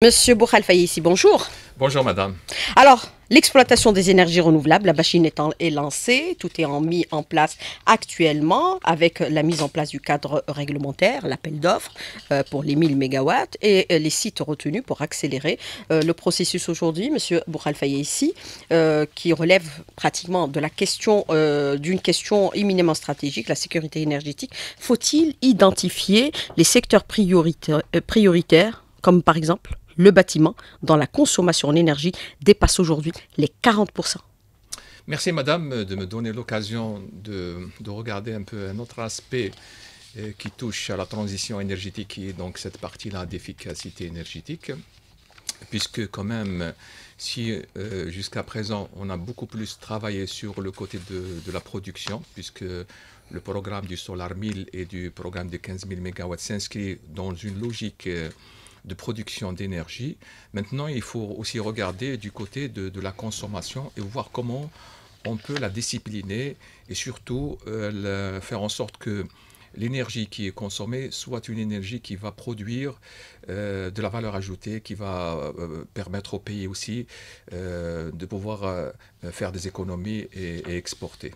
Monsieur Boukhal ici, bonjour. Bonjour madame. Alors, l'exploitation des énergies renouvelables, la machine est, lancée, tout est en, mis en place actuellement avec la mise en place du cadre réglementaire, l'appel d'offres euh, pour les 1000 MW et euh, les sites retenus pour accélérer euh, le processus aujourd'hui, monsieur Bourralfaï ici, qui relève pratiquement de la question d'une question éminemment stratégique, la sécurité énergétique. Faut-il identifier les secteurs prioritaires comme par exemple le bâtiment, dans la consommation d'énergie, dépasse aujourd'hui les 40%. Merci Madame de me donner l'occasion de, regarder un peu un autre aspect euh, qui touche à la transition énergétique, qui est donc cette partie-là d'efficacité énergétique, puisque quand même, si euh, jusqu'à présent on a beaucoup plus travaillé sur le côté de, la production, puisque le programme du Solar 1000 et du programme de 15 000 MW s'inscrit dans une logique... Euh, de production d'énergie. Maintenant, il faut aussi regarder du côté de, la consommation et voir comment on peut la discipliner et surtout euh, faire en sorte que l'énergie qui est consommée soit une énergie qui va produire euh, de la valeur ajoutée, qui va euh, permettre au pays aussi de pouvoir faire des économies et exporter.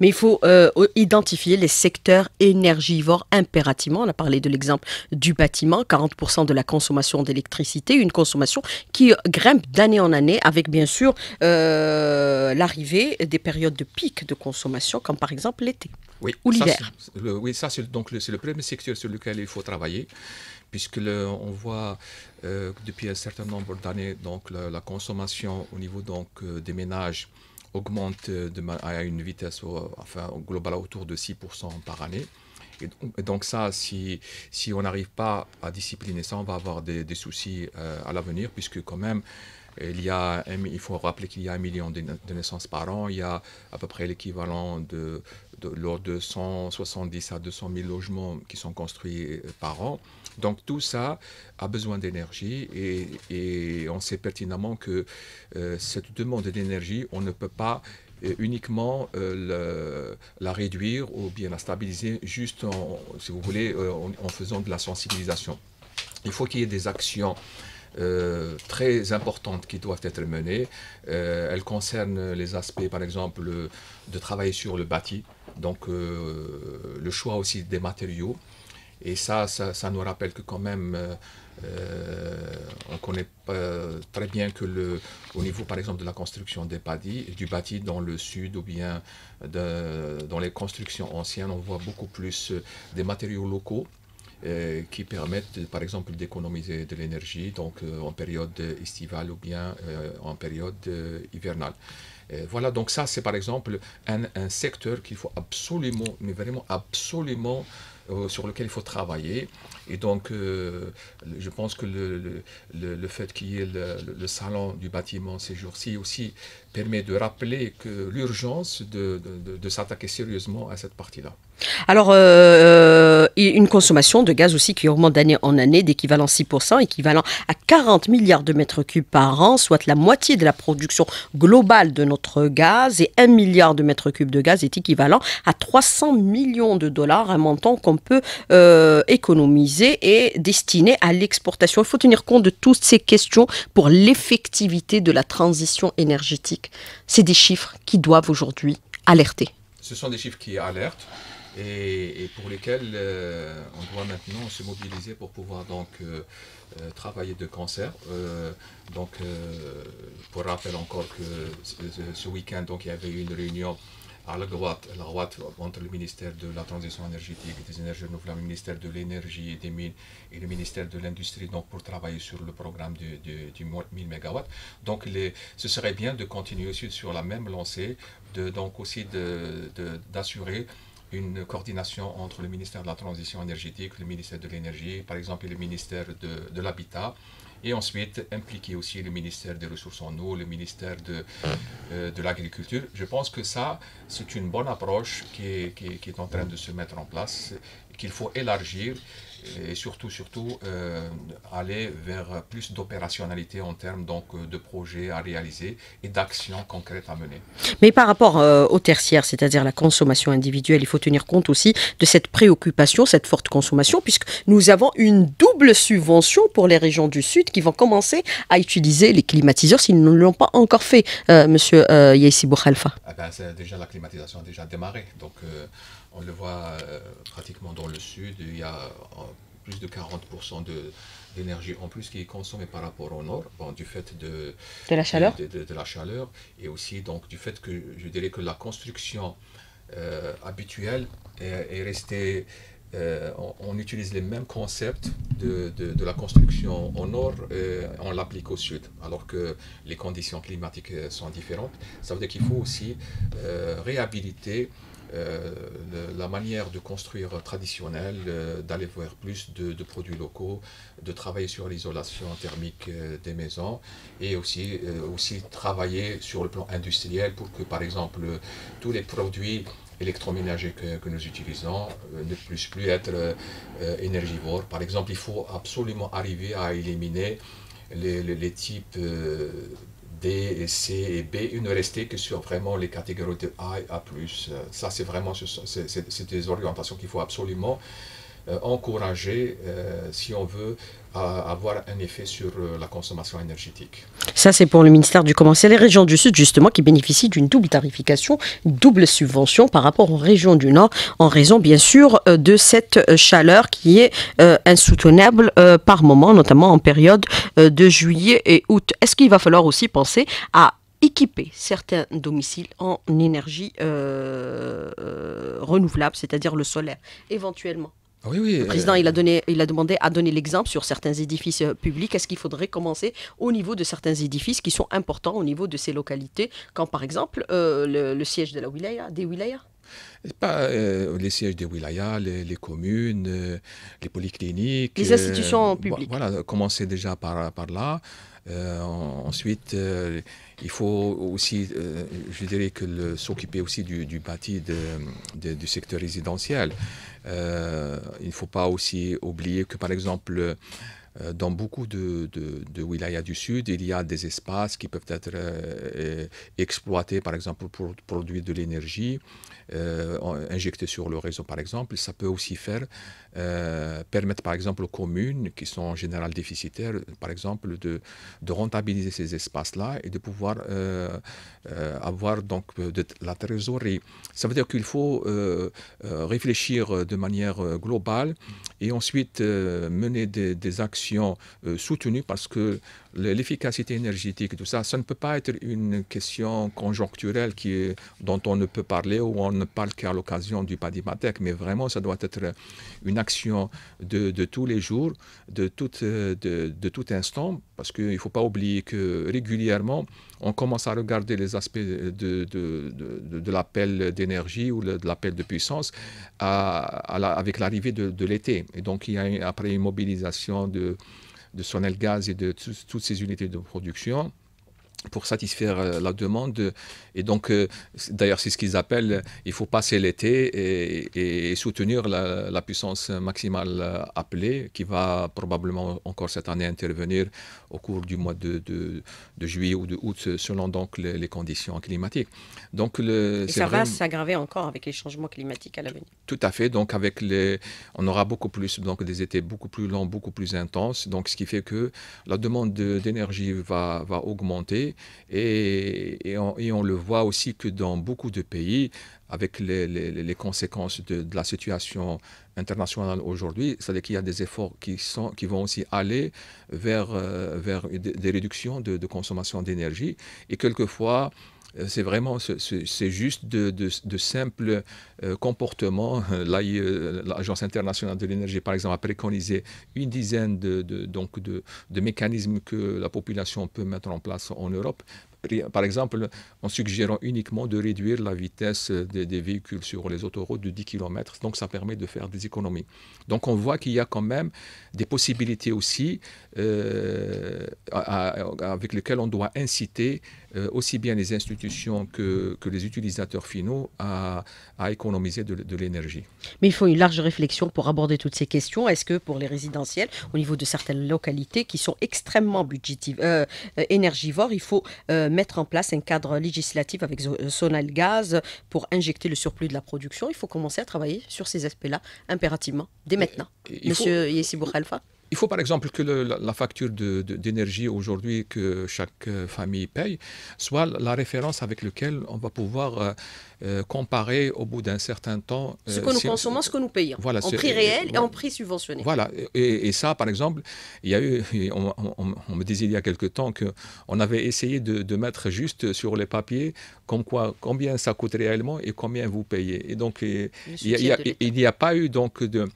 Mais il faut euh, identifier les secteurs énergivores impérativement. On a parlé de l'exemple du bâtiment, 40% de la consommation d'électricité, une consommation qui euh, grimpe d'année en année avec bien sûr euh, l'arrivée des périodes de pic de consommation, comme par exemple l'été oui, ou l'hiver. Oui, ça c'est donc le, le premier secteur sur lequel il faut travailler puisque on voit depuis un certain nombre d'années donc la, consommation au niveau donc des ménages augmente euh, de, à une vitesse enfin, globale autour de 6% par année. Et donc ça, si, si on n'arrive pas à discipliner ça, on va avoir des, des soucis euh, à l'avenir, puisque quand même, il, y a, il faut rappeler qu'il y a un million de naissances par an, il y a à peu près l'équivalent de lors de 170 à 200 000 logements qui sont construits euh, par an. Donc tout ça a besoin d'énergie et, on sait pertinemment que euh, cette demande d'énergie, on ne peut pas euh, uniquement la réduire ou bien la stabiliser juste, en, si vous voulez, en, faisant de la sensibilisation. Il faut qu'il y ait des actions très importantes qui doivent être menées. elles concernent les aspects, par exemple, de travailler sur le bâti, donc euh, le choix aussi des matériaux. Et ça, ça, nous rappelle que quand même, euh, euh, on connaît très bien que le, au niveau, par exemple, de la construction des badis, du bâti dans le sud ou bien dans les constructions anciennes, on voit beaucoup plus des matériaux locaux qui permettent, par exemple, d'économiser de l'énergie, donc en période estivale ou bien en période hivernale. Euh, voilà, donc ça, c'est par exemple un, secteur qu'il faut absolument, mais vraiment absolument, euh, sur lequel il faut travailler. Et donc, euh, je pense que le, fait qu'il y ait le, salon du bâtiment ces jours-ci aussi permet de rappeler que l'urgence de, s'attaquer sérieusement à cette partie-là. Alors, euh, euh, une consommation de gaz aussi qui augmente d'année en année d'équivalent 6%, équivalent à 40 milliards de mètres cubes par an, soit la moitié de la production globale de notre gaz, et 1 milliard de mètres cubes de gaz est équivalent à 300 millions de dollars, un montant qu'on peut économiser et destiné à l'exportation. Il faut tenir compte de toutes ces questions pour l'effectivité de la transition énergétique. C'est des chiffres qui doivent aujourd'hui alerter. Ce sont des chiffres qui alertent et, pour lesquels euh, on doit maintenant se mobiliser pour pouvoir donc euh, euh, travailler de concert. donc, pour rappel encore que ce, week-end, donc, il y avait eu une réunion à la droite, la droite entre le ministère de la Transition énergétique des énergies renouvelables, le ministère de l'Énergie et des Mines et le ministère de l'Industrie, donc pour travailler sur le programme du, du, 1000 MW. Donc les, ce serait bien de continuer aussi sur la même lancée, de, donc aussi d'assurer une coordination entre le ministère de la Transition énergétique, le ministère de l'Énergie, par exemple, et le ministère de l'Habitat et ensuite impliquer aussi le ministère des Ressources en eau, le ministère de, euh, de l'Agriculture. Je pense que ça, c'est une bonne approche qui qui est en train de se mettre en place, qu'il faut élargir et surtout, surtout euh, aller vers plus d'opérationnalité en termes donc, euh, de projets à réaliser et d'actions concrètes à mener. Mais par rapport euh, au tertiaire, c'est-à-dire la consommation individuelle, il faut tenir compte aussi de cette préoccupation, cette forte consommation, puisque nous avons une double subvention pour les régions du Sud qui vont commencer à utiliser les climatiseurs s'ils ne l'ont pas encore fait, M. Monsieur Yaissi Boukhalfa. Ah ben, déjà, la climatisation a déjà démarré. Donc, on le voit euh, pratiquement dans le sud, il y a euh, plus de 40% d'énergie en plus qui est consommée par rapport au nord, du fait de, la chaleur. et aussi donc du fait que je dirais que la construction euh, habituelle est, restée on, utilise les mêmes concepts de, la construction au nord, on l'applique au sud, alors que les conditions climatiques sont différentes. Ça veut dire qu'il faut aussi réhabiliter euh, la manière de construire traditionnelle, euh, d'aller voir plus de, produits locaux, de travailler sur l'isolation thermique euh, des maisons et aussi, aussi travailler sur le plan industriel pour que, par exemple, tous les produits électroménagers que, nous utilisons ne puissent plus être énergivores. Par exemple, il faut absolument arriver à éliminer les, les, types D et C et B, il ne restait que sur vraiment les catégories de A et A+. Euh, ça, c'est vraiment c'est des orientations qu'il faut absolument euh, encourager, euh, si on veut à avoir un effet sur euh, la consommation énergétique. Ça, c'est pour le ministère du Commerce. C'est les régions du Sud, justement, qui bénéficient d'une double tarification, double subvention par rapport aux régions du Nord, en raison, bien sûr, de cette chaleur qui est insoutenable par moment, notamment en période de juillet et août. Est-ce qu'il va falloir aussi penser à équiper certains domiciles en énergie renouvelable, c'est-à-dire le solaire, éventuellement ah oui, oui, le euh, président, a euh, donné, a demandé à donner l'exemple sur certains édifices euh, publics. Est-ce qu'il faudrait commencer au niveau de certains édifices qui sont importants au niveau de ces localités, comme par exemple le, siège de la wilaya, des wilayas les sièges des wilayas, les, communes, les polycliniques. Les institutions publiques. Voilà, commencer déjà par, là. ensuite, il faut aussi, je dirais que s'occuper aussi du, du bâti du secteur résidentiel. Euh, il ne faut pas aussi oublier que, par exemple, euh, dans beaucoup de, de, de wilayas du Sud, il y a des espaces qui peuvent être euh, exploités, par exemple, pour produire de l'énergie, euh, injectée sur le réseau, par exemple. Ça peut aussi faire euh, permettre par exemple aux communes qui sont en général déficitaires, par exemple, de, rentabiliser ces espaces-là et de pouvoir euh, euh, avoir donc de la trésorerie. Ça veut dire qu'il faut réfléchir de manière globale et ensuite mener des, actions soutenues parce que l'efficacité énergétique, tout ça, ça ne peut pas être une question conjoncturelle qui dont on ne peut parler ou on ne parle qu'à l'occasion du Padimatec, mais vraiment ça doit être une action action de, de, tous les jours, de tout, euh, de, de tout instant, parce qu'il ne faut pas oublier que régulièrement, on commence à regarder les aspects de, de l'appel d'énergie ou de l'appel de puissance avec l'arrivée de, l'été. Et donc, il y a après une mobilisation de, de Sonel Gaz et de toutes ces unités de production pour satisfaire euh, la demande. Et donc, euh, d'ailleurs, c'est ce qu'ils appellent, euh, il faut passer l'été et, soutenir la, puissance maximale appelée, qui va probablement encore cette année intervenir au cours du mois de, de, juillet ou de août, selon donc les, conditions climatiques. Donc, le, et ça va s'aggraver encore avec les changements climatiques à l'avenir. Tout à fait. Donc, avec les, on aura beaucoup plus, donc des étés beaucoup plus longs, beaucoup plus intenses. Donc, ce qui fait que la demande d'énergie va, va augmenter et, et, on, le voit aussi que dans beaucoup de pays, avec les, conséquences de, la situation internationale aujourd'hui, c'est-à-dire qu'il y a des efforts qui, sont, qui vont aussi aller vers, euh, vers des réductions de, de consommation d'énergie. Et quelquefois, euh, c'est vraiment, c'est juste de, simples euh, comportements. Euh, l'Agence internationale de l'énergie, par exemple, a préconisé une dizaine de, donc de, mécanismes que la population peut mettre en place en Europe. Par exemple, en suggérant uniquement de réduire la vitesse des, véhicules sur les autoroutes de 10 km. Donc, ça permet de faire des économies. Donc, on voit qu'il y a quand même des possibilités aussi avec lesquelles on doit inciter euh, aussi bien les institutions que, les utilisateurs finaux à, économiser de, l'énergie. Mais il faut une large réflexion pour aborder toutes ces questions. Est-ce que pour les résidentiels, au niveau de certaines localités qui sont extrêmement euh, euh, énergivores, il faut mettre en place un cadre législatif avec gaz pour injecter le surplus de la production Il faut commencer à travailler sur ces aspects-là impérativement, dès maintenant. Monsieur faut... Khalfa il faut par exemple que la, la, facture d'énergie aujourd'hui que chaque euh, famille paye soit la référence avec laquelle on va pouvoir euh, euh, comparer au bout d'un certain temps. Euh, ce que nous consommons, ce que nous payons. en prix réel et, en prix subventionné. Voilà. Et, ça, par exemple, il y a eu. On, me disait il y a quelque temps qu'on avait essayé de, mettre juste sur les papiers comme quoi, combien ça coûte réellement et combien vous payez. Et donc, il n'y a, pas eu donc de,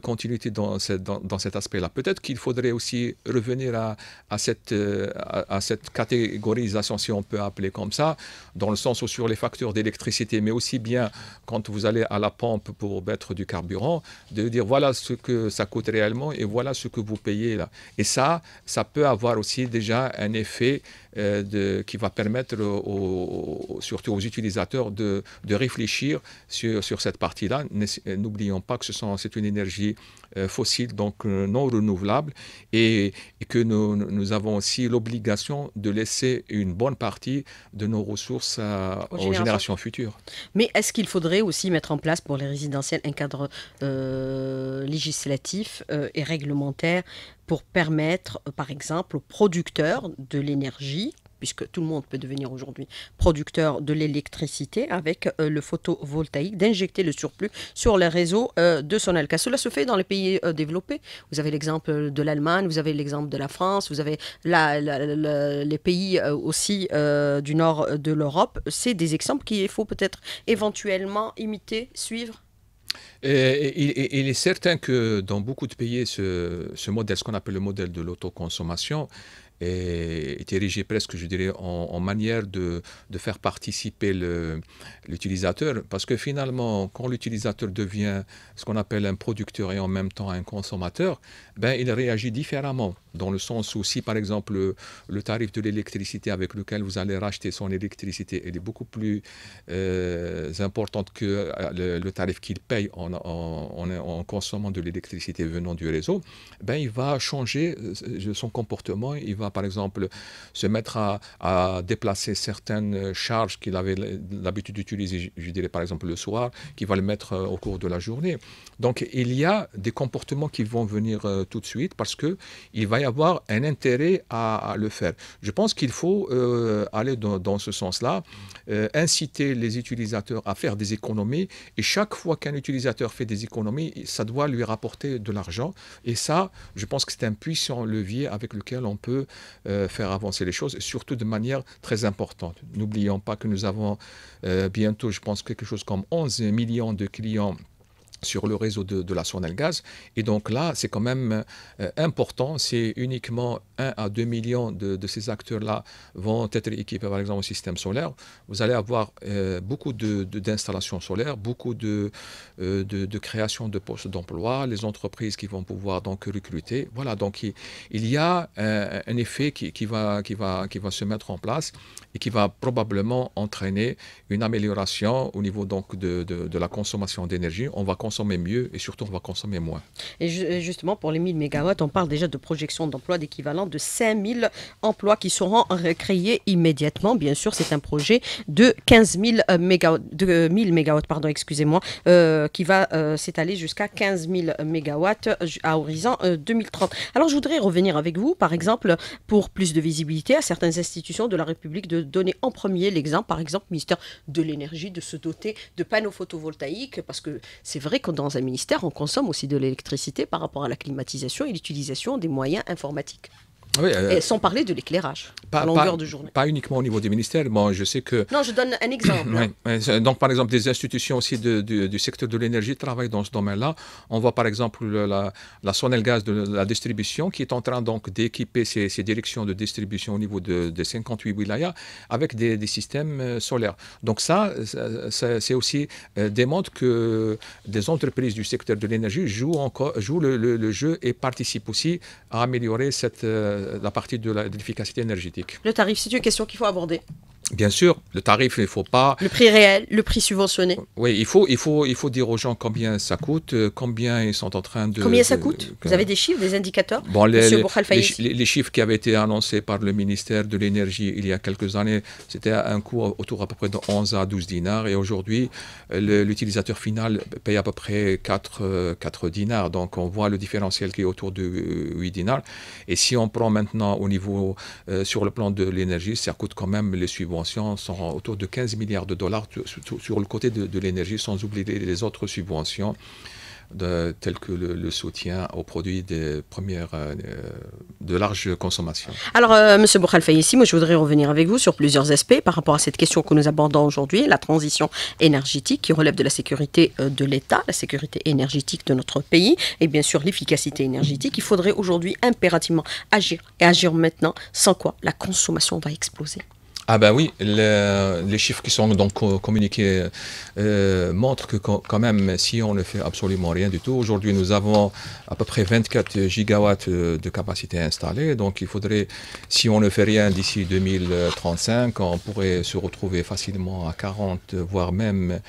continuité dans, dans, cet aspect-là. Peut-être qu'il faudrait aussi revenir à, à cette, euh, à, cette catégorisation, si on peut appeler comme ça, dans le sens où sur les factures d'électricité, mais aussi bien quand vous allez à la pompe pour mettre du carburant, de dire voilà ce que ça coûte réellement et voilà ce que vous payez là. Et ça, ça peut avoir aussi déjà un effet euh, de, qui va permettre surtout aux utilisateurs de, réfléchir sur, sur cette partie-là. N'oublions pas que c'est une énergie euh, fossile, donc euh, non renouvelable, et, que nous, avons aussi l'obligation de laisser une bonne partie de nos ressources aux générations futures. Mais est-ce qu'il faudrait aussi mettre en place pour les résidentiels un cadre euh, législatif euh, et réglementaire pour permettre, euh, par exemple, aux producteurs de l'énergie puisque tout le monde peut devenir aujourd'hui producteur de l'électricité avec euh, le photovoltaïque, d'injecter le surplus sur les réseaux euh, de son alca. Cela se fait dans les pays euh, développés. Vous avez l'exemple de l'Allemagne, vous avez l'exemple de la France, vous avez les pays aussi du nord de l'Europe. C'est des exemples qu'il faut peut-être éventuellement imiter, suivre. il est certain que dans beaucoup de pays, ce modèle, ce qu'on appelle le modèle de l'autoconsommation, est, érigé presque, je dirais, en, manière de, de, faire participer l'utilisateur, parce que finalement, quand l'utilisateur devient ce qu'on appelle un producteur et en même temps un consommateur, ben, il réagit différemment, dans le sens où si par exemple le, tarif de l'électricité avec lequel vous allez racheter son électricité est beaucoup plus euh, importante que euh, le, tarif qu'il paye en, en, en, consommant de l'électricité venant du réseau, ben, il va changer euh, son comportement, il va par exemple, se mettre à, déplacer certaines charges qu'il avait l'habitude d'utiliser, je dirais par exemple le soir, qu'il va le mettre euh, au cours de la journée. Donc il y a des comportements qui vont venir euh, tout de suite parce qu'il va y avoir un intérêt à, le faire. Je pense qu'il faut euh, aller dans, ce sens-là, inciter les utilisateurs à faire des économies et chaque fois qu'un utilisateur fait des économies, ça doit lui rapporter de l'argent et ça, je pense que c'est un puissant levier avec lequel on peut euh, faire avancer les choses, et surtout de manière très importante. N'oublions pas que nous avons euh, bientôt, je pense, quelque chose comme 11 millions de clients sur le réseau de, la Sonelgaz. Gaz. Et donc là, c'est quand même euh, important. C'est uniquement à 2 millions de, ces acteurs-là vont être équipés, par exemple, au système solaire. Vous allez avoir euh, beaucoup d'installations de, d'installations solaires, beaucoup de, euh, créations de, création de postes d'emploi, les entreprises qui vont pouvoir donc recruter. Voilà, donc il, y a un effet qui, qui, va, qui, va, qui va se mettre en place et qui va probablement entraîner une amélioration au niveau donc de, la consommation d'énergie. On va consommer mieux et surtout on va consommer moins. Et, et justement, pour les 1000 MW, on parle déjà de projection d'emploi d'équivalent de 5000 emplois qui seront créés immédiatement. Bien sûr, c'est un projet de 15 000 MW, pardon, excusez-moi, euh, qui va euh, s'étaler jusqu'à 15 000 MW à horizon 2030. Euh, Alors, je voudrais revenir avec vous, par exemple, pour plus de visibilité à certaines institutions de la République, de donner en premier l'exemple, par exemple, ministère de l'énergie, de se doter de panneaux photovoltaïques, parce que c'est vrai que dans un ministère, on consomme aussi de l'électricité par rapport à la climatisation et l'utilisation des moyens informatiques. Euh, sans parler de l'éclairage longueur pas, de journée. Pas uniquement au niveau des ministères. Moi, je sais que. Non, je donne un exemple. Donc, par exemple, des institutions aussi du secteur de l'énergie travaillent dans ce domaine-là. On voit par exemple la, la gaz de la distribution qui est en train donc d'équiper ses, directions de distribution au niveau de, 58 wilayas avec des, systèmes euh, solaires. Donc, ça, c'est aussi euh, démontre que des entreprises du secteur de l'énergie jouent encore jouent le, jeu et participent aussi à améliorer cette la partie de l'efficacité énergétique. Le tarif, c'est une question qu'il faut aborder. Bien sûr, le tarif, il ne faut pas. Le prix réel, le prix subventionné. Oui, il faut, il faut, il faut dire aux gens combien ça coûte, euh, combien ils sont en train de. Combien ça coûte Vous avez des chiffres, des indicateurs bon, les, les, chiffres qui avaient été annoncés par le ministère de l'Énergie il y a quelques années, c'était un coût autour à peu près de 11 à 12 dinars. Et aujourd'hui, l'utilisateur final paye à peu près 4, euh, dinars. Donc on voit le différentiel qui est autour de 8 dinars. Et si on prend maintenant au niveau, euh, sur le plan de l'énergie, ça coûte quand même les suivants sont autour de 15 milliards de dollars sur le côté de, l'énergie, sans oublier les autres subventions. telles que le, soutien aux produits des premières, euh, de large consommation. Alors, euh, Monsieur M. Boukhalfa, ici, moi, je voudrais revenir avec vous sur plusieurs aspects par rapport à cette question que nous abordons aujourd'hui, la transition énergétique qui relève de la sécurité euh, de l'État, la sécurité énergétique de notre pays et bien sûr l'efficacité énergétique. Il faudrait aujourd'hui impérativement agir et agir maintenant, sans quoi la consommation va exploser. Ah ben oui, les chiffres qui sont donc euh, communiqués euh, montrent que quand même, si on ne fait absolument rien du tout, aujourd'hui nous avons à peu près 24 gigawatts euh, de capacité installée, donc il faudrait, si on ne fait rien d'ici 2035, on pourrait se retrouver facilement à 40, voire même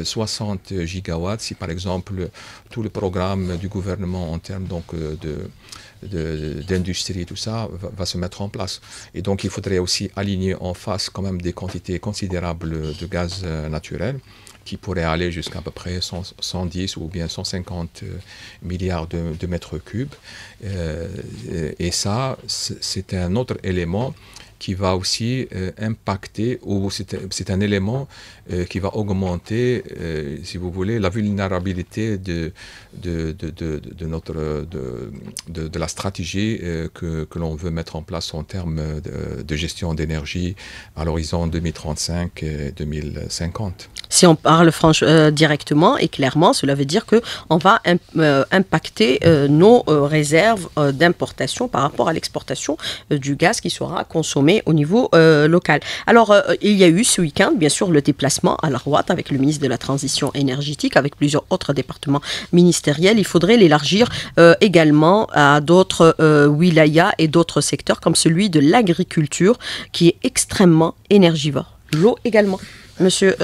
60 gigawatts, si par exemple tout le programme du gouvernement en termes donc de d'industrie tout ça va, se mettre en place. Et donc il faudrait aussi aligner en face quand même des quantités considérables de gaz euh, naturel qui pourraient aller jusqu'à à peu près 110 ou bien 150 euh, milliards de, mètres cubes. Euh, et ça, c'est un autre élément qui va aussi euh, impacter, ou c'est un élément euh, qui va augmenter, euh, si vous voulez, la vulnérabilité de, de, notre, de, la stratégie que, l'on veut mettre en place en termes de, gestion d'énergie à l'horizon 2035 2050. Si on parle franche, directement et clairement, cela veut dire qu'on va impacter nos réserves d'importation par rapport à l'exportation du gaz qui sera consommé au niveau euh, local. Alors, euh, il y a eu ce week-end, bien sûr, le déplacement à la droite avec le ministre de la Transition énergétique, avec plusieurs autres départements ministériels. Il faudrait l'élargir euh, également à d'autres wilayas et d'autres secteurs, comme celui de l'agriculture, qui est extrêmement énergivore. L'eau également. Monsieur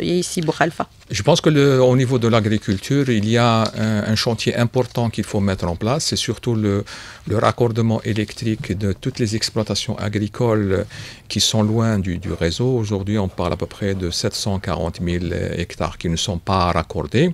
ici Boukhalfa. Je pense que le, au niveau de l'agriculture, il y a un, chantier important qu'il faut mettre en place. C'est surtout le, raccordement électrique de toutes les exploitations agricoles qui sont loin du, du réseau. Aujourd'hui, on parle à peu près de 740 000 hectares qui ne sont pas raccordés.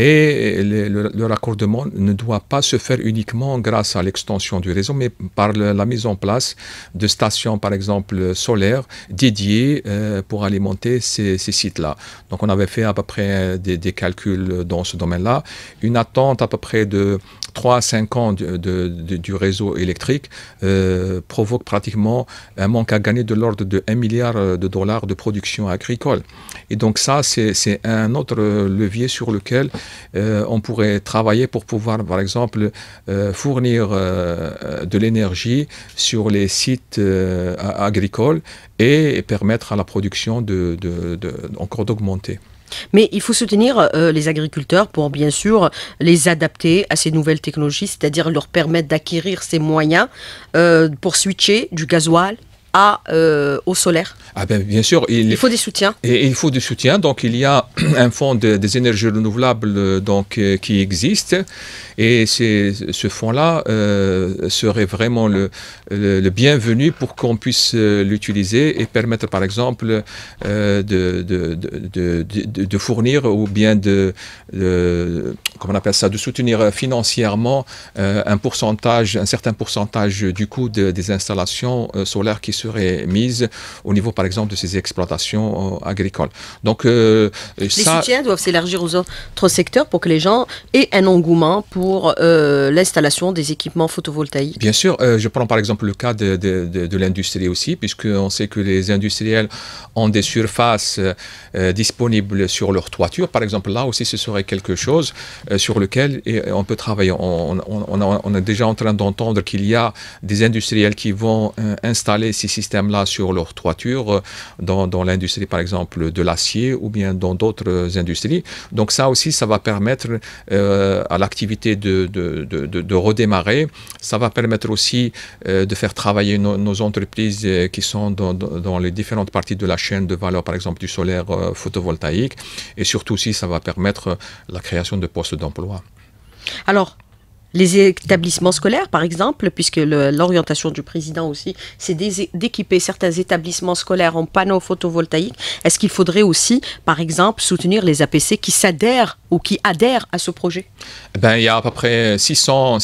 Et le, le, raccordement ne doit pas se faire uniquement grâce à l'extension du réseau, mais par la mise en place de stations, par exemple, solaires dédiées euh, pour alimenter ces, sites-là. Donc on avait fait à peu près des calculs dans ce domaine-là. Une attente à peu près de 3 à 5 ans du réseau électrique euh, provoque pratiquement un manque à gagner de l'ordre de 1 milliard euh, de dollars de production agricole. Et donc ça, c'est un autre euh, levier sur lequel on pourrait travailler pour pouvoir, par exemple, fournir de l'énergie sur les sites agricoles et permettre à la production de, encore d'augmenter. Mais il faut soutenir euh, les agriculteurs pour bien sûr les adapter à ces nouvelles technologies, c'est-à-dire leur permettre d'acquérir ces moyens euh, pour switcher du gasoil à, euh, au solaire ah ben, Bien sûr. Il, faut des soutiens. Et, il faut du soutien. Donc, il y a un fonds des énergies renouvelables euh, donc, euh, qui existe. Et ce fonds-là serait vraiment le, le, bienvenu pour qu'on puisse l'utiliser et permettre, par exemple, de, de, fournir ou bien de, comment on appelle ça, de soutenir financièrement un pourcentage, un certain pourcentage du coût des installations solaires qui sont serait mise au niveau, par exemple, de ces exploitations euh, agricoles. Donc, euh, les soutiens doivent s'élargir aux autres secteurs pour que les gens aient un engouement pour euh, l'installation des équipements photovoltaïques. Bien sûr, je prends par exemple le cas de, de, de, l'industrie aussi, puisqu'on sait que les industriels ont des surfaces disponibles sur leur toiture. Par exemple, là aussi, ce serait quelque chose sur lequel on peut travailler. On, on, on, on est déjà en train d'entendre qu'il y a des industriels qui vont installer ces systèmes-là sur leur toiture euh, dans, dans l'industrie par exemple de l'acier ou bien dans d'autres industries. Donc ça aussi, ça va permettre euh, à l'activité de, de, de, redémarrer. Ça va permettre aussi euh, de faire travailler nos entreprises qui sont dans, dans, les différentes parties de la chaîne de valeur, par exemple du solaire photovoltaïque. Et surtout aussi, ça va permettre la création de postes d'emploi. Alors, les établissements scolaires, par exemple, puisque l'orientation du président aussi, c'est d'équiper certains établissements scolaires en panneaux photovoltaïques. Est-ce qu'il faudrait aussi, par exemple, soutenir les APC qui s'adhèrent ou qui adhèrent à ce projet eh ben, Il y a à peu près 600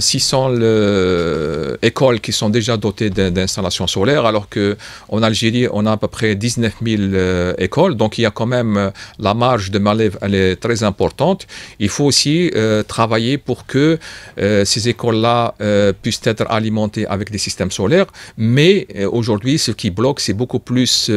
600 euh, euh, écoles qui sont déjà dotées d'installations solaires, alors qu'en Algérie, on a à peu près 19 000 euh, écoles. Donc, il y a quand même la marge de manœuvre, elle est très importante. Il faut aussi travailler pour que ces écoles-là puissent être alimentées avec des systèmes solaires. Mais aujourd'hui, ce qui bloque, c'est beaucoup plus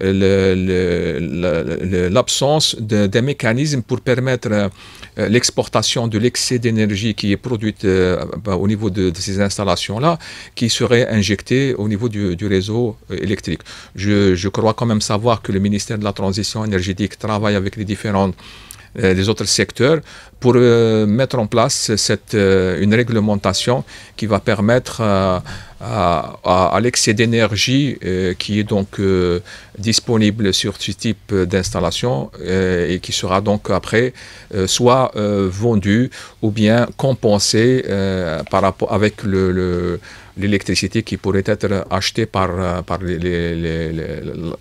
l'absence des mécanismes pour permettre euh, l'exportation de l'excès d'énergie qui est produite euh, bah, au niveau de, ces installations-là, qui serait injectée au niveau du, réseau euh, électrique. Je, je crois quand même savoir que le ministère de la Transition énergétique travaille avec les différentes euh, des autres secteurs pour euh, mettre en place cette, euh, une réglementation qui va permettre à, l'excès d'énergie qui est donc disponible sur ce type d'installation et qui sera donc après soit vendu ou bien compensé par rapport avec le, l'électricité qui pourrait être achetée par, par les,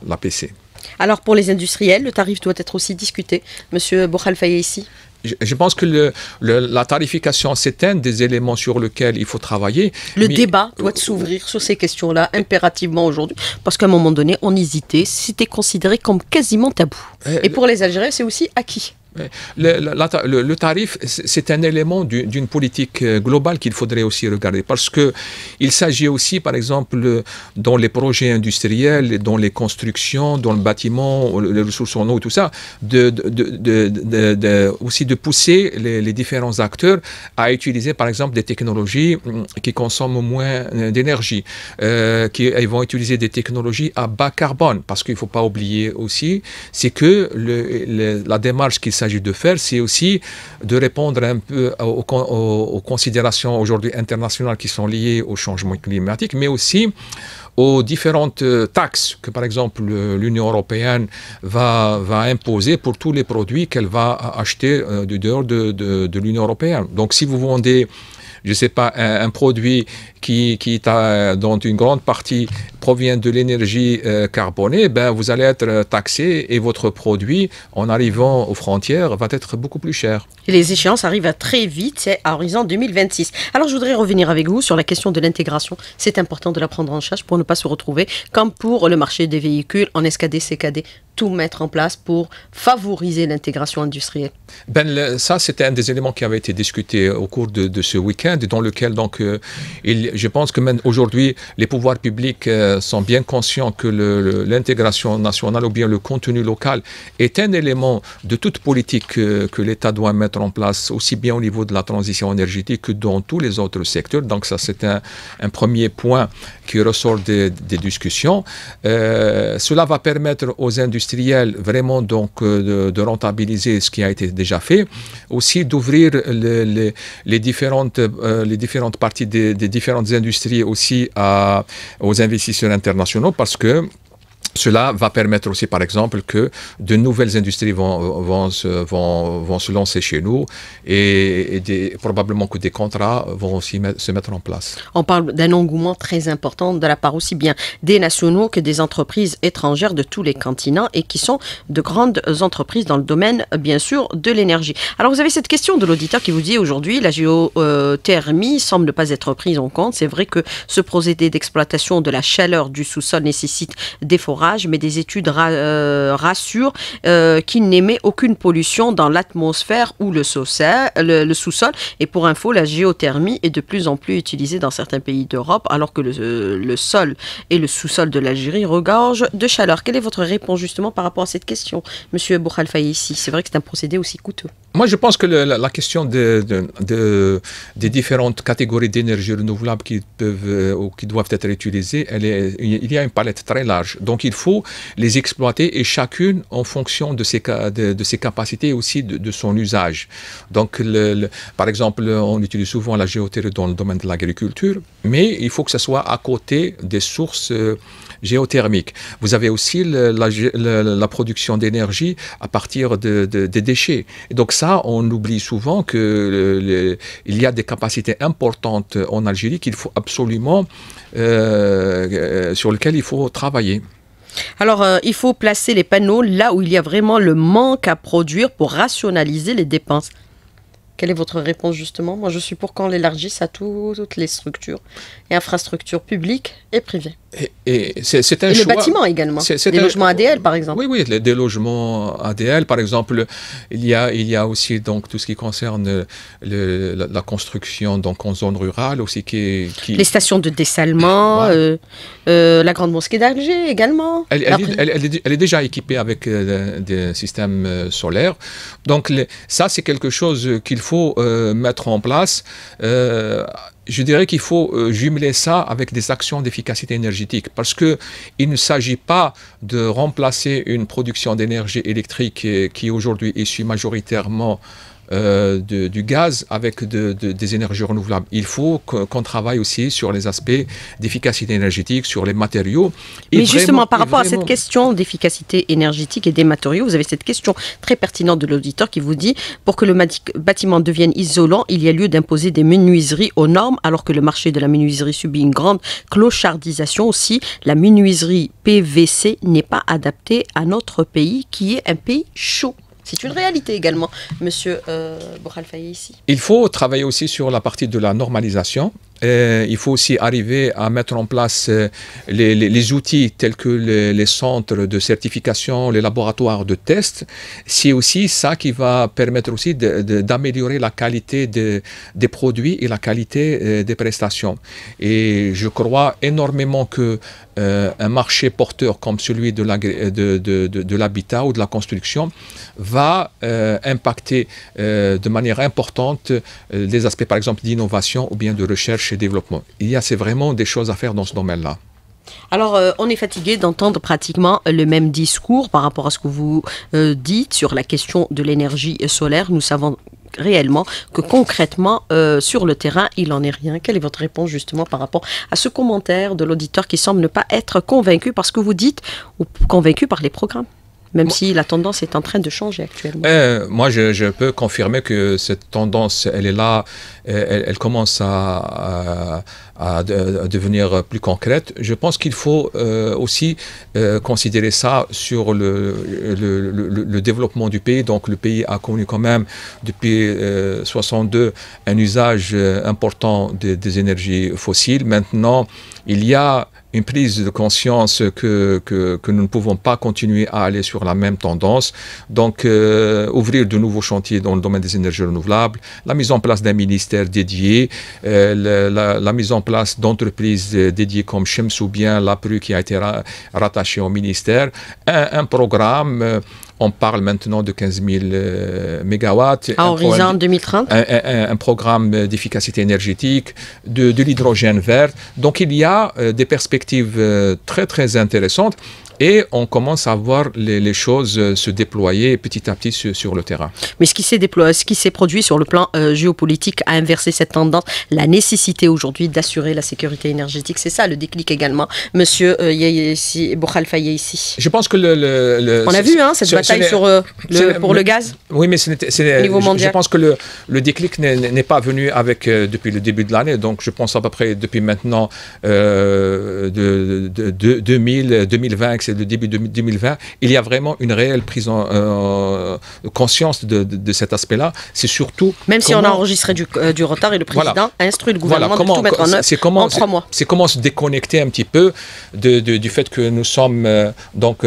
la PC. Alors pour les industriels, le tarif doit être aussi discuté. Monsieur Bourkhalfaye ici je pense que la tarification, c'est un des éléments sur lequel il faut travailler. Le débat doit euh, s'ouvrir sur ces questions-là impérativement aujourd'hui, parce qu'à un moment donné, on hésitait, c'était considéré comme quasiment tabou. Euh, Et pour les Algériens, c'est aussi acquis. Euh, le, le, tarif, c'est un élément d'une politique euh, globale qu'il faudrait aussi regarder parce qu'il s'agit aussi, par exemple, euh, dans les projets industriels, dans les constructions, dans le bâtiment, les ressources en eau, tout ça, de, aussi de pousser les, différents acteurs à utiliser, par exemple, des technologies mm, qui consomment moins d'énergie, qui ils vont utiliser des technologies à bas carbone parce qu'il ne faut pas oublier aussi, c'est que le, la démarche qui s'agit de faire, c'est aussi de répondre un peu aux, considérations aujourd'hui internationales qui sont liées au changement climatique, mais aussi aux différentes euh, taxes que, par exemple, l'Union européenne va, va imposer pour tous les produits qu'elle va acheter euh, du dehors de, de, de l'Union européenne. Donc, si vous vendez je ne sais pas, un, produit qui, qui euh, dont une grande partie provient de l'énergie euh, carbonée, ben vous allez être euh, taxé et votre produit, en arrivant aux frontières, va être beaucoup plus cher. les échéances arrivent très vite, c'est à horizon 2026. Alors je voudrais revenir avec vous sur la question de l'intégration. C'est important de la prendre en charge pour ne pas se retrouver comme pour le marché des véhicules en SKD, CKD tout mettre en place pour favoriser l'intégration industrielle Ben, ça, c'était un des éléments qui avait été discuté au cours de ce week-end dans lequel donc, euh, je pense que même aujourd'hui, les pouvoirs publics euh, sont bien conscients que l'intégration nationale ou bien le contenu local est un élément de toute politique euh, que, l'État doit mettre en place, aussi bien au niveau de la transition énergétique que dans tous les autres secteurs. Donc ça, c'est un, premier point qui ressort des, discussions. cela va permettre aux industriels vraiment donc de, rentabiliser ce qui a été déjà fait, aussi d'ouvrir les, différentes euh, les différentes parties des, différentes industries aussi aux investisseurs internationaux parce que cela va permettre aussi, par exemple, que de nouvelles industries vont, vont, se, vont, lancer chez nous et, probablement que des contrats vont aussi se mettre en place. On parle d'un engouement très important de la part aussi bien des nationaux que des entreprises étrangères de tous les continents et qui sont de grandes entreprises dans le domaine, bien sûr, de l'énergie. Alors, vous avez cette question de l'auditeur qui vous dit aujourd'hui, la géothermie semble ne pas être prise en compte. C'est vrai que ce procédé d'exploitation de la chaleur du sous-sol nécessite des forages mais des études euh, rassurent euh, qu'il n'émet aucune pollution dans l'atmosphère ou le, sous-sol. Et pour info, la géothermie est de plus en plus utilisée dans certains pays d'Europe, alors que euh, le, sol et le sous-sol de l'Algérie regorgent de chaleur. Quelle est votre réponse justement par rapport à cette question, Monsieur Bourkhalfaï ici C'est vrai que c'est un procédé aussi coûteux. Moi, je pense que la, question de, des différentes catégories d'énergie renouvelable qui peuvent ou qui doivent être utilisées, elle est, il y a une palette très large. Donc, il il faut les exploiter et chacune en fonction de ses, de ses capacités et aussi de, son usage. Donc, par exemple, on utilise souvent la géothermie dans le domaine de l'agriculture, mais il faut que ce soit à côté des sources euh, géothermiques. Vous avez aussi la, production d'énergie à partir des déchets. donc ça, on oublie souvent qu'il y a des capacités importantes en Algérie qu'il faut absolument, euh, euh, sur lesquelles il faut travailler. Alors, euh, il faut placer les panneaux là où il y a vraiment le manque à produire pour rationaliser les dépenses. Quelle est votre réponse justement Moi, je suis pour qu'on l'élargisse à toutes les structures et infrastructures publiques et privées. Et, c'est un choix. le bâtiment également. des logements ADL, par exemple. Oui, oui, les, des logements ADL, par exemple. Il y a, il y a aussi donc tout ce qui concerne la, construction donc en zone rurale aussi qui. Les stations de dessalement, euh, euh, la grande mosquée d'Alger également. Elle, est, déjà équipée avec euh, des systèmes solaires. Donc ça, c'est quelque chose qu'il faut mettre en place je dirais qu'il faut euh, jumeler ça avec des actions d'efficacité énergétique parce que il ne s'agit pas de remplacer une production d'énergie électrique qui aujourd'hui est majoritairement euh, de, du gaz avec des énergies renouvelables. Il faut qu'on travaille aussi sur les aspects d'efficacité énergétique, sur les matériaux. Mais justement, par rapport à cette question d'efficacité énergétique et des matériaux, vous avez cette question très pertinente de l'auditeur qui vous dit, pour que le bâtiment devienne isolant, il y a lieu d'imposer des menuiseries aux normes, alors que le marché de la menuiserie subit une grande clochardisation aussi. La menuiserie PVC n'est pas adaptée à notre pays, qui est un pays chaud. C'est une réalité également, Monsieur euh, ici. Il faut travailler aussi sur la partie de la normalisation. Euh, il faut aussi arriver à mettre en place euh, les, outils tels que les, centres de certification, les laboratoires de tests. C'est aussi ça qui va permettre aussi d'améliorer la qualité des produits et la qualité euh, des prestations. Et je crois énormément que euh, un marché porteur comme celui euh, de l'habitat ou de la construction va euh, impacter de manière importante les aspects, par exemple, d'innovation ou bien de recherche et développement. Il y a c'est vraiment des choses à faire dans ce domaine-là. Alors, on est fatigué d'entendre pratiquement le même discours par rapport à ce que vous dites sur la question de l'énergie solaire. Nous savons réellement que concrètement, euh, sur le terrain, il n'en est rien. Quelle est votre réponse justement par rapport à ce commentaire de l'auditeur qui semble ne pas être convaincu par ce que vous dites ou convaincu par les programmes même si la tendance est en train de changer actuellement. Eh, moi, je, peux confirmer que cette tendance, elle est là, elle, commence à, devenir plus concrète. Je pense qu'il faut euh, aussi euh, considérer ça sur le, développement du pays. Donc, le pays a connu quand même, depuis 62, euh, un usage important des énergies fossiles. Maintenant, il y a une prise de conscience que, que, nous ne pouvons pas continuer à aller sur la même tendance. Donc, euh, ouvrir de nouveaux chantiers dans le domaine des énergies renouvelables, la mise en place d'un ministère dédié, euh, la, mise en place d'entreprises euh, dédiées comme chez ou bien l'APRU qui a été rattachée rattaché au ministère, un programme on parle maintenant de 15 000 MW, À horizon 2030 un, programme d'efficacité énergétique, de, l'hydrogène vert. Donc il y a euh, des perspectives euh, très très intéressantes. Et on commence à voir les, choses euh, se déployer petit à petit sur, le terrain. Mais ce qui s'est ce qui s'est produit sur le plan euh, géopolitique a inversé cette tendance. La nécessité aujourd'hui d'assurer la sécurité énergétique, c'est ça le déclic également. Monsieur euh, Fayé ici. Je pense que le, on a vu hein, cette bataille sur euh, pour le gaz. Oui, mais niveau mondial. Je, pense que le, déclic n'est pas venu avec depuis le début de l'année. Donc je pense à peu près depuis maintenant de, 2000, 2020 c'est le début de 2020, il y a vraiment une réelle prise en euh, conscience de, cet aspect-là. C'est surtout. Même si on a enregistré euh, du, retard et le président a instruit le gouvernement de tout mettre en œuvre en trois mois. C'est comment se déconnecter un petit peu du fait que nous sommes euh, donc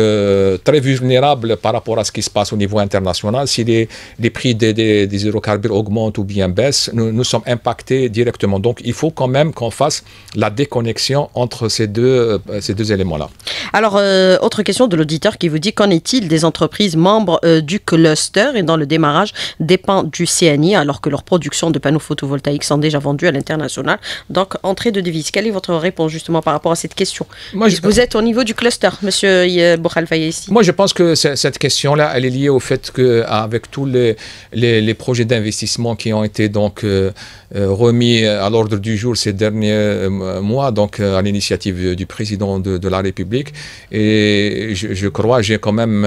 très vulnérables par rapport à ce qui se passe au niveau international. Si les, les prix des, des, hydrocarbures augmentent ou bien baissent, nous, nous sommes impactés directement. Donc il faut quand même qu'on fasse la déconnexion entre ces deux, ces deux éléments-là. Alors, euh, autre question de l'auditeur qui vous dit qu'en est-il des entreprises membres euh, du cluster et dans le démarrage dépend du CNI alors que leur production de panneaux photovoltaïques sont déjà vendus à l'international. Donc, entrée de devise. Quelle est votre réponse justement par rapport à cette question Vous êtes au niveau du cluster, monsieur ici euh, Moi, je pense que cette question-là, elle est liée au fait qu'avec tous les, les, projets d'investissement qui ont été donc remis à l'ordre du jour ces derniers mois, donc à l'initiative du président de, de la République, et et je, crois, j'ai quand même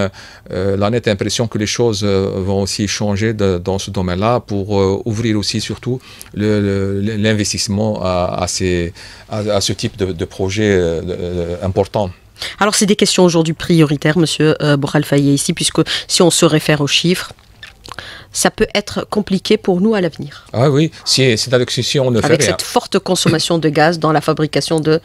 l'honnête euh, la nette impression que les choses euh, vont aussi changer dans ce domaine-là pour euh, ouvrir aussi surtout l'investissement à, à, ce type de, projet important. Alors, c'est des questions aujourd'hui prioritaires, Monsieur Borrell Fayet, ici, puisque si on se réfère aux chiffres, ça peut être compliqué pour nous à l'avenir. Ah oui, si, cest si on ne fait Avec cette forte consommation de gaz dans la fabrication de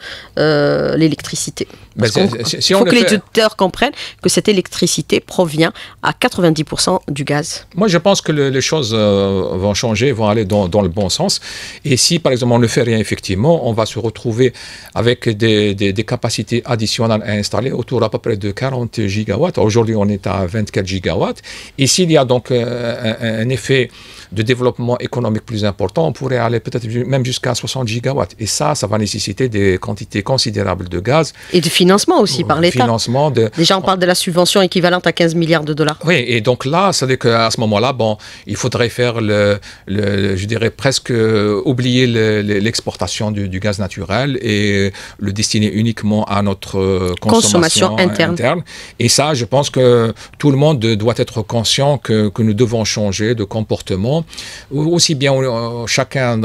l'électricité. Il faut que les auditeurs comprennent que cette électricité provient à 90% du gaz. Moi, je pense que les choses euh, vont changer, vont aller dans, le bon sens. Et si, par exemple, on ne fait rien, effectivement, on va se retrouver avec des, capacités additionnelles à installer autour d'à peu près de 40 gigawatts. Aujourd'hui, on est à 24 gigawatts. Et s'il y a donc euh, un effet de développement économique plus important, on pourrait aller peut-être même jusqu'à 60 gigawatts. Et ça, ça va nécessiter des quantités considérables de gaz. Et de financement aussi par l'État. Financement Déjà, on parle de la subvention équivalente à 15 milliards de dollars. Oui, et donc là, ça à dire qu'à ce moment-là, bon, il faudrait faire, le, je dirais, presque euh, oublier l'exportation du, gaz naturel et le destiner uniquement à notre euh, consommation, euh, interne. Et ça, je pense que tout le monde doit être conscient que nous devons changer de comportement aussi bien euh, chacun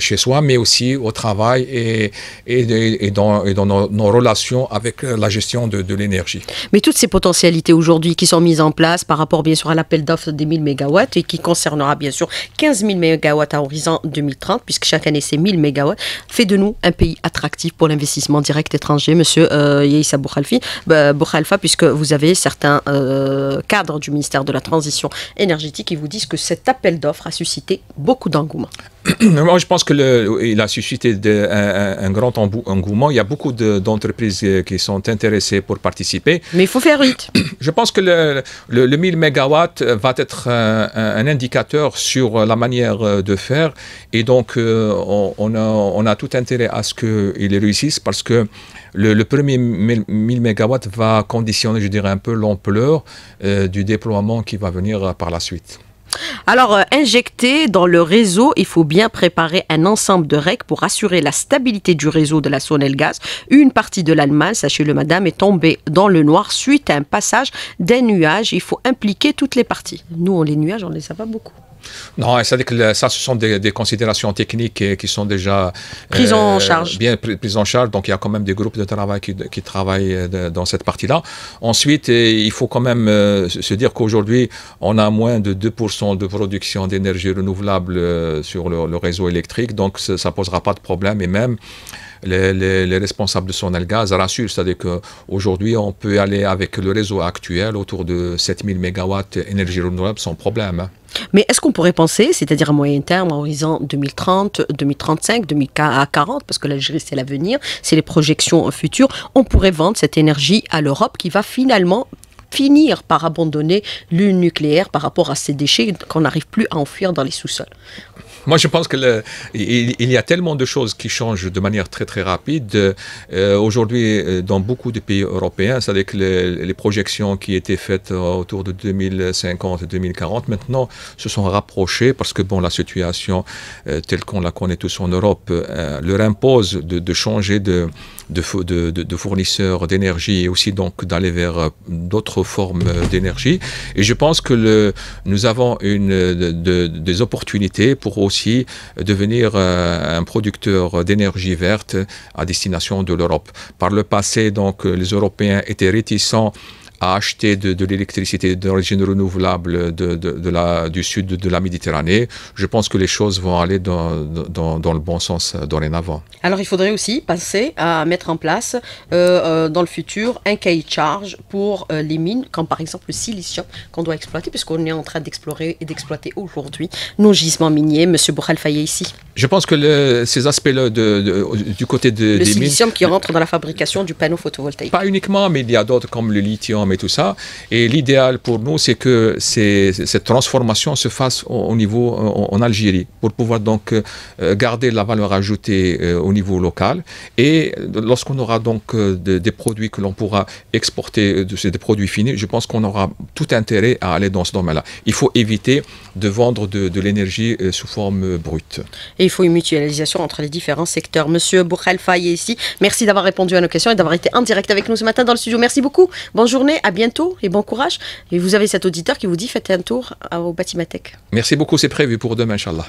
chez soi, mais aussi au travail et, et, dans, nos, relations avec euh, la gestion de, l'énergie. Mais toutes ces potentialités aujourd'hui qui sont mises en place par rapport bien sûr à l'appel d'offres des 1000 MW et qui concernera bien sûr 15 000 MW à horizon 2030, puisque chaque année c'est 1000 MW, fait de nous un pays attractif pour l'investissement direct étranger, monsieur euh, Yeissa Boukhalfi, bah, Boukhalfa, puisque vous avez certains euh, cadres du ministère de la Transition énergétique qui vous disent que cet appel d'offres l'offre a suscité beaucoup d'engouement. Moi, je pense qu'il a suscité un, grand engouement. Il y a beaucoup d'entreprises euh, qui sont intéressées pour participer. Mais il faut faire vite. Je pense que le, 1000 MW va être un, indicateur sur la manière euh, de faire. Et donc, euh, on, a, tout intérêt à ce qu'il réussisse parce que le, premier 1000 MW va conditionner, je dirais, un peu l'ampleur du déploiement qui va venir par la suite. Alors, euh, injecter dans le réseau, il faut bien préparer un ensemble de règles pour assurer la stabilité du réseau de la Gaz. Une partie de l'Allemagne, sachez-le madame, est tombée dans le noir suite à un passage d'un nuage. Il faut impliquer toutes les parties. Nous, on les nuages, on ne les a pas beaucoup. Non, c'est-à-dire que ça, ce sont des, considérations techniques qui sont déjà prises en euh, charge. Bien prises en charge. Donc, il y a quand même des groupes de travail qui, travaillent euh, dans cette partie-là. Ensuite, euh, il faut quand même se dire qu'aujourd'hui, on a moins de 2% de production d'énergie renouvelable sur le, réseau électrique. Donc, ça ne posera pas de problème. Et même, les, responsables de Sonelgaz rassurent, c'est-à-dire qu'aujourd'hui, on peut aller avec le réseau actuel autour de 7000 MW énergie renouvelable sans problème. Hein. Mais est-ce qu'on pourrait penser, c'est-à-dire à moyen terme, à horizon 2030, 2035, 2040, parce que l'Algérie c'est l'avenir, c'est les projections futures, on pourrait vendre cette énergie à l'Europe qui va finalement finir par abandonner l'une nucléaire par rapport à ces déchets qu'on n'arrive plus à enfuir dans les sous-sols moi, je pense que il, y a tellement de choses qui changent de manière très très rapide. Euh, aujourd'hui, euh, dans beaucoup de pays européens, cest à que les, projections qui étaient faites euh, autour de 2050 2040, maintenant, se sont rapprochées parce que bon, la situation telle qu'on la connaît tous en Europe leur impose de, de changer de de, de, fournisseurs d'énergie et aussi donc d'aller vers euh, d'autres formes euh, d'énergie. Et je pense que le, nous avons une, euh, des opportunités pour aussi devenir un producteur d'énergie verte à destination de l'Europe. Par le passé, donc, les Européens étaient réticents à acheter de, de l'électricité d'origine renouvelable de, de, la, du sud de la Méditerranée, je pense que les choses vont aller dans, dans, le bon sens euh, dorénavant. Alors il faudrait aussi passer à mettre en place euh, euh, dans le futur un cahier charge pour les mines, comme par exemple le silicium qu'on doit exploiter, puisqu'on est en train d'explorer et d'exploiter aujourd'hui nos gisements miniers. Monsieur Borrell Fayet ici. Je pense que ces aspects-là du côté des mines... Le silicium qui rentre dans la fabrication du panneau photovoltaïque. Pas uniquement, mais il y a d'autres comme le lithium tout ça. Et l'idéal pour nous, c'est que cette transformation se fasse au, niveau euh, en, Algérie pour pouvoir donc euh, garder la valeur ajoutée euh, au niveau local. Et lorsqu'on aura donc des produits que l'on pourra exporter, de, des produits finis, je pense qu'on aura tout intérêt à aller dans ce domaine-là. Il faut éviter de vendre de, l'énergie euh, sous forme euh, brute. Et il faut une mutualisation entre les différents secteurs. Monsieur Boukhal Faye ici, merci d'avoir répondu à nos questions et d'avoir été en direct avec nous ce matin dans le studio. Merci beaucoup. Bonne journée, à bientôt et bon courage. Et vous avez cet auditeur qui vous dit faites un tour euh, au Batimatech. Merci beaucoup, c'est prévu pour demain, Inch'Allah.